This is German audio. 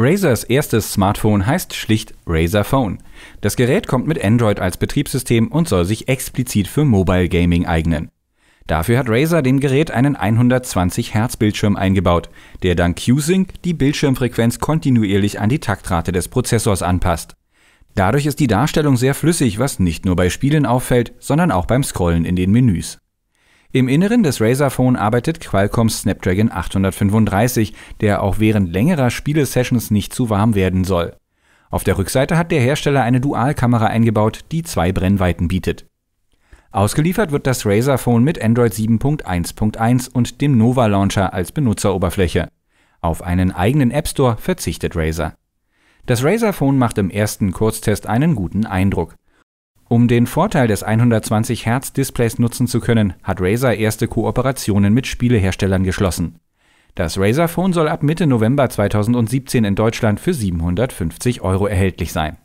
Razers erstes Smartphone heißt schlicht Razer Phone. Das Gerät kommt mit Android als Betriebssystem und soll sich explizit für Mobile Gaming eignen. Dafür hat Razer dem Gerät einen 120 Hertz Bildschirm eingebaut, der dank Q-Sync die Bildschirmfrequenz kontinuierlich an die Taktrate des Prozessors anpasst. Dadurch ist die Darstellung sehr flüssig, was nicht nur bei Spielen auffällt, sondern auch beim Scrollen in den Menüs. Im Inneren des Razer Phone arbeitet Qualcomms Snapdragon 835, der auch während längerer Spielesessions nicht zu warm werden soll. Auf der Rückseite hat der Hersteller eine Dualkamera eingebaut, die zwei Brennweiten bietet. Ausgeliefert wird das Razer Phone mit Android 7.1.1 und dem Nova Launcher als Benutzeroberfläche. Auf einen eigenen App Store verzichtet Razer. Das Razer Phone macht im ersten Kurztest einen guten Eindruck. Um den Vorteil des 120 Hz Displays nutzen zu können, hat Razer erste Kooperationen mit Spieleherstellern geschlossen. Das Razer Phone soll ab Mitte November 2017 in Deutschland für 750 Euro erhältlich sein.